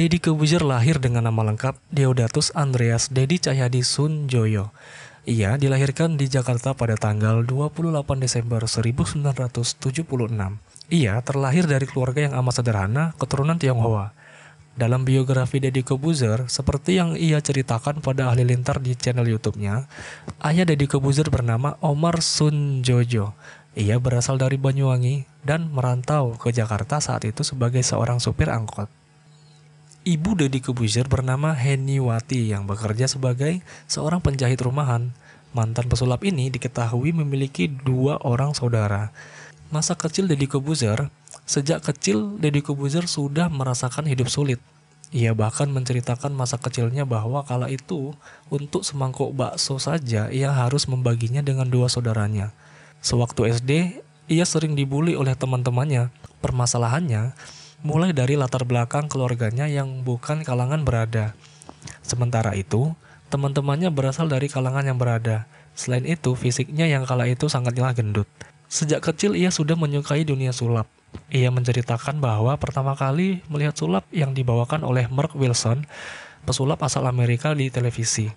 Deddy Kebuzer lahir dengan nama lengkap Deodatus Andreas Deddy Cahyadi Sunjoyo. Ia dilahirkan di Jakarta pada tanggal 28 Desember 1976. Ia terlahir dari keluarga yang amat sederhana, keturunan Tionghoa. Dalam biografi Deddy Kebuzer, seperti yang ia ceritakan pada ahli lintar di channel YouTube-nya, ayah Deddy Kebuzer bernama Omar Sunjoyo. Ia berasal dari Banyuwangi dan merantau ke Jakarta saat itu sebagai seorang supir angkot. Ibu Deddy Kebuzer bernama Henny Wati yang bekerja sebagai seorang penjahit rumahan. Mantan pesulap ini diketahui memiliki dua orang saudara. Masa kecil Deddy Kebuzer, sejak kecil Deddy Kebuzer sudah merasakan hidup sulit. Ia bahkan menceritakan masa kecilnya bahwa kala itu untuk semangkuk bakso saja ia harus membaginya dengan dua saudaranya. Sewaktu SD, ia sering dibully oleh teman-temannya. Permasalahannya, mulai dari latar belakang keluarganya yang bukan kalangan berada. Sementara itu, teman-temannya berasal dari kalangan yang berada. Selain itu, fisiknya yang kala itu sangatlah gendut. Sejak kecil ia sudah menyukai dunia sulap. Ia menceritakan bahwa pertama kali melihat sulap yang dibawakan oleh Mark Wilson, pesulap asal Amerika di televisi.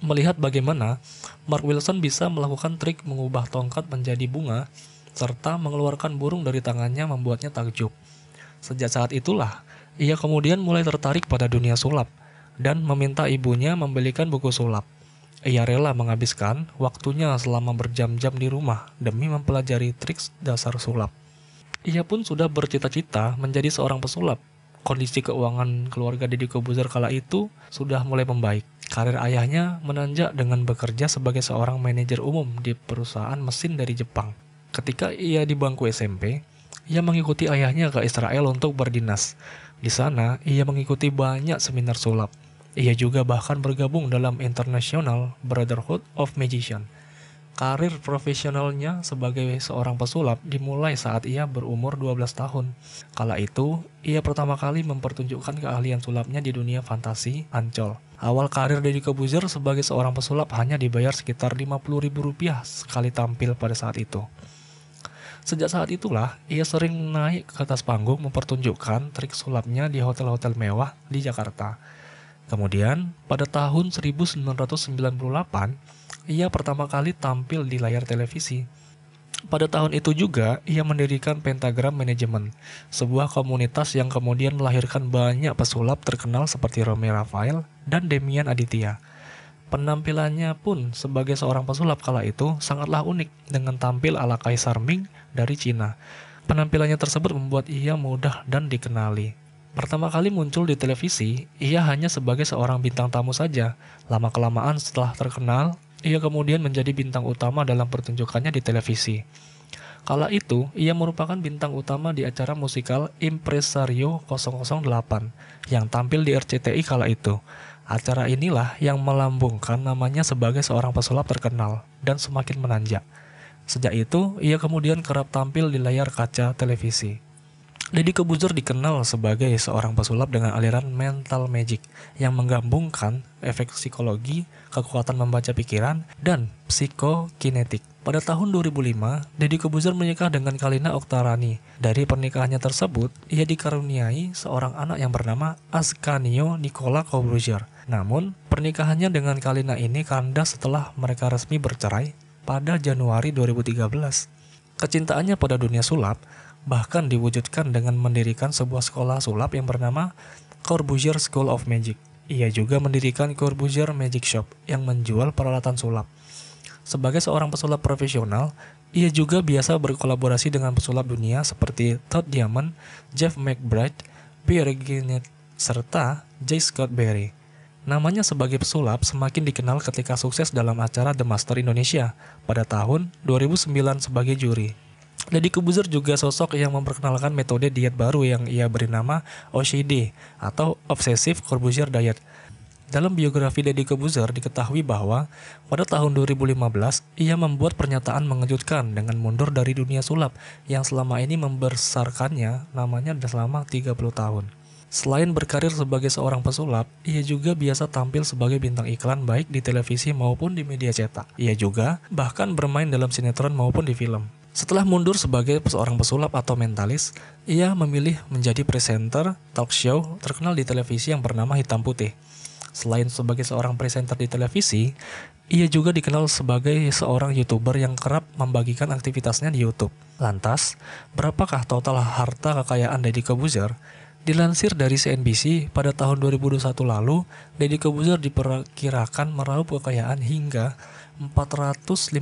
Melihat bagaimana Mark Wilson bisa melakukan trik mengubah tongkat menjadi bunga, serta mengeluarkan burung dari tangannya membuatnya takjub. Sejak saat itulah, ia kemudian mulai tertarik pada dunia sulap dan meminta ibunya membelikan buku sulap. Ia rela menghabiskan waktunya selama berjam-jam di rumah demi mempelajari trik dasar sulap. Ia pun sudah bercita-cita menjadi seorang pesulap. Kondisi keuangan keluarga Deddy Kobuzer kala itu sudah mulai membaik. Karir ayahnya menanjak dengan bekerja sebagai seorang manajer umum di perusahaan mesin dari Jepang. Ketika ia di bangku SMP, ia mengikuti ayahnya ke Israel untuk berdinas. Di sana, ia mengikuti banyak seminar sulap. Ia juga bahkan bergabung dalam International Brotherhood of Magician. Karir profesionalnya sebagai seorang pesulap dimulai saat ia berumur 12 tahun. Kala itu, ia pertama kali mempertunjukkan keahlian sulapnya di dunia fantasi Ancol. Awal karir Deddy Kebuzir sebagai seorang pesulap hanya dibayar sekitar rp rupiah sekali tampil pada saat itu. Sejak saat itulah, ia sering naik ke atas panggung mempertunjukkan trik sulapnya di hotel-hotel mewah di Jakarta. Kemudian, pada tahun 1998, ia pertama kali tampil di layar televisi. Pada tahun itu juga, ia mendirikan Pentagram Management, sebuah komunitas yang kemudian melahirkan banyak pesulap terkenal seperti Romy Rafael dan Demian Aditya. Penampilannya pun sebagai seorang pesulap kala itu sangatlah unik dengan tampil ala Kaisar Ming dari Cina. Penampilannya tersebut membuat ia mudah dan dikenali. Pertama kali muncul di televisi, ia hanya sebagai seorang bintang tamu saja. Lama-kelamaan setelah terkenal, ia kemudian menjadi bintang utama dalam pertunjukannya di televisi. Kala itu, ia merupakan bintang utama di acara musikal Impresario 008 yang tampil di RCTI kala itu. Acara inilah yang melambungkan namanya sebagai seorang pesulap terkenal dan semakin menanjak. Sejak itu, ia kemudian kerap tampil di layar kaca televisi. Deddy Kebuzur dikenal sebagai seorang pesulap dengan aliran mental magic yang menggabungkan efek psikologi, kekuatan membaca pikiran, dan psikokinetik. Pada tahun 2005, Deddy Kobuzer menikah dengan Kalina Oktarani. Dari pernikahannya tersebut, ia dikaruniai seorang anak yang bernama Ascanio Nicola Kobuzer. Namun, pernikahannya dengan Kalina ini kandas setelah mereka resmi bercerai pada Januari 2013. Kecintaannya pada dunia sulap bahkan diwujudkan dengan mendirikan sebuah sekolah sulap yang bernama Corbusier School of Magic. Ia juga mendirikan Corbusier Magic Shop yang menjual peralatan sulap. Sebagai seorang pesulap profesional, ia juga biasa berkolaborasi dengan pesulap dunia seperti Todd Diamond, Jeff McBride, Pierre Gignett, serta J. Scott Berry. Namanya sebagai pesulap semakin dikenal ketika sukses dalam acara The Master Indonesia pada tahun 2009 sebagai juri. Deddy Kubuzur juga sosok yang memperkenalkan metode diet baru yang ia beri nama OCD atau Obsessive Corbusier Diet dalam biografi Deddy Kebuzer diketahui bahwa pada tahun 2015 ia membuat pernyataan mengejutkan dengan mundur dari dunia sulap yang selama ini membesarkannya namanya selama 30 tahun. Selain berkarir sebagai seorang pesulap, ia juga biasa tampil sebagai bintang iklan baik di televisi maupun di media cetak. Ia juga bahkan bermain dalam sinetron maupun di film. Setelah mundur sebagai seorang pesulap atau mentalis, ia memilih menjadi presenter talk show terkenal di televisi yang bernama Hitam Putih. Selain sebagai seorang presenter di televisi, ia juga dikenal sebagai seorang YouTuber yang kerap membagikan aktivitasnya di YouTube. Lantas, berapakah total harta kekayaan Deddy Kebuzer? Dilansir dari CNBC, pada tahun 2021 lalu, Deddy Kebuzer diperkirakan meraup kekayaan hingga 451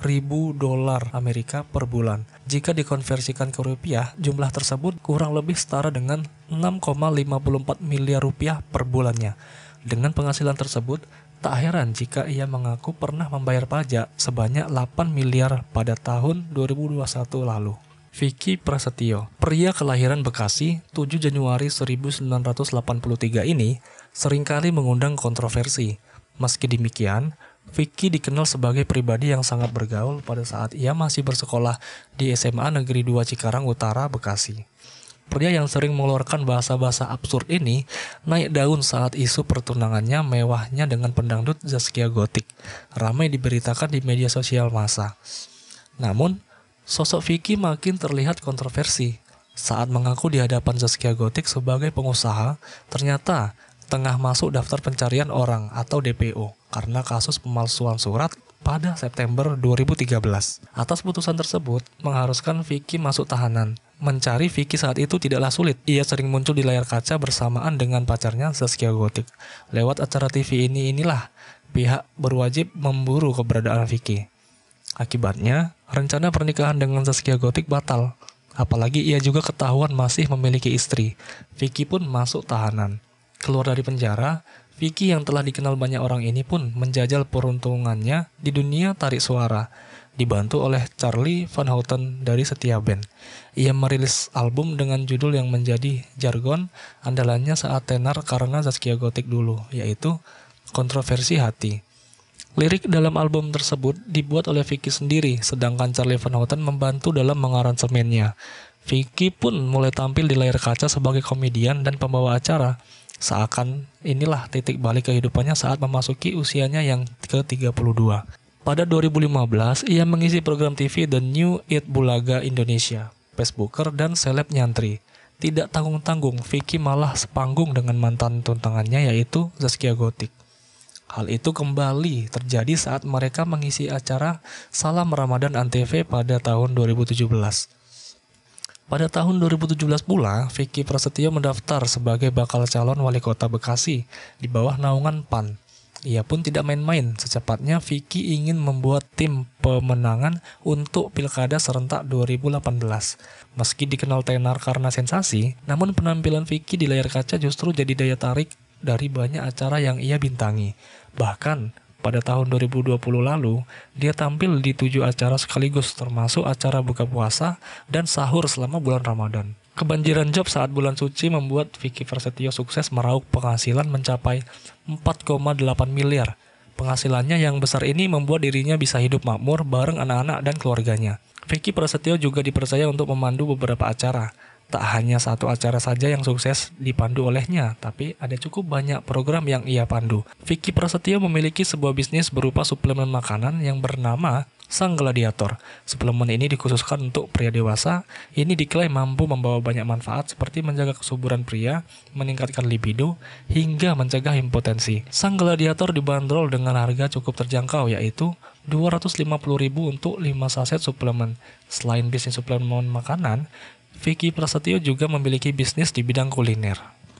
ribu dolar Amerika per bulan. Jika dikonversikan ke rupiah, jumlah tersebut kurang lebih setara dengan 6,54 miliar rupiah per bulannya. Dengan penghasilan tersebut, tak heran jika ia mengaku pernah membayar pajak sebanyak 8 miliar pada tahun 2021 lalu. Vicky Prasetyo, pria kelahiran Bekasi 7 Januari 1983 ini seringkali mengundang kontroversi. Meski demikian, Vicky dikenal sebagai pribadi yang sangat bergaul pada saat ia masih bersekolah di SMA Negeri 2 Cikarang Utara, Bekasi. Pria yang sering mengeluarkan bahasa-bahasa absurd ini naik daun saat isu pertunangannya mewahnya dengan pendangdut Zaskia Gotik ramai diberitakan di media sosial massa. Namun, sosok Vicky makin terlihat kontroversi. Saat mengaku di hadapan Zaskia Gotik sebagai pengusaha, ternyata tengah masuk daftar pencarian orang atau DPO karena kasus pemalsuan surat pada September 2013. Atas putusan tersebut, mengharuskan Vicky masuk tahanan Mencari Vicky saat itu tidaklah sulit. Ia sering muncul di layar kaca bersamaan dengan pacarnya saskia Gotik. Lewat acara TV ini inilah pihak berwajib memburu keberadaan Vicky. Akibatnya, rencana pernikahan dengan saskia Gotik batal. Apalagi ia juga ketahuan masih memiliki istri. Vicky pun masuk tahanan. Keluar dari penjara, Vicky yang telah dikenal banyak orang ini pun menjajal peruntungannya di dunia tarik suara dibantu oleh Charlie Van Houten dari Setia Band. Ia merilis album dengan judul yang menjadi jargon andalannya saat tenar karena Zaskia Gotik dulu, yaitu Kontroversi Hati. Lirik dalam album tersebut dibuat oleh Vicky sendiri, sedangkan Charlie Van Houten membantu dalam mengaransemennya. Vicky pun mulai tampil di layar kaca sebagai komedian dan pembawa acara. Seakan inilah titik balik kehidupannya saat memasuki usianya yang ke-32. Pada 2015, ia mengisi program TV The New It Bulaga Indonesia, Facebooker dan seleb nyantri. Tidak tanggung-tanggung, Vicky malah sepanggung dengan mantan tuntangannya yaitu Zaskia Gotik. Hal itu kembali terjadi saat mereka mengisi acara Salam Ramadan Antv pada tahun 2017. Pada tahun 2017 pula, Vicky Prasetyo mendaftar sebagai bakal calon wali kota Bekasi di bawah naungan PAN. Ia pun tidak main-main. Secepatnya Vicky ingin membuat tim pemenangan untuk Pilkada serentak 2018. Meski dikenal tenar karena sensasi, namun penampilan Vicky di layar kaca justru jadi daya tarik dari banyak acara yang ia bintangi. Bahkan pada tahun 2020 lalu, dia tampil di tujuh acara sekaligus termasuk acara buka puasa dan sahur selama bulan Ramadan. Kebanjiran job saat bulan suci membuat Vicky Versetio sukses meraup penghasilan mencapai 4,8 miliar. Penghasilannya yang besar ini membuat dirinya bisa hidup makmur bareng anak-anak dan keluarganya. Vicky Prasetyo juga dipercaya untuk memandu beberapa acara. Tak hanya satu acara saja yang sukses dipandu olehnya, tapi ada cukup banyak program yang ia pandu. Vicky Prasetyo memiliki sebuah bisnis berupa suplemen makanan yang bernama sang gladiator. Suplemen ini dikhususkan untuk pria dewasa. Ini diklaim mampu membawa banyak manfaat seperti menjaga kesuburan pria, meningkatkan libido, hingga mencegah impotensi. Sang gladiator dibanderol dengan harga cukup terjangkau yaitu 250.000 untuk 5 saset suplemen. Selain bisnis suplemen makanan, Vicky Prasetyo juga memiliki bisnis di bidang kuliner.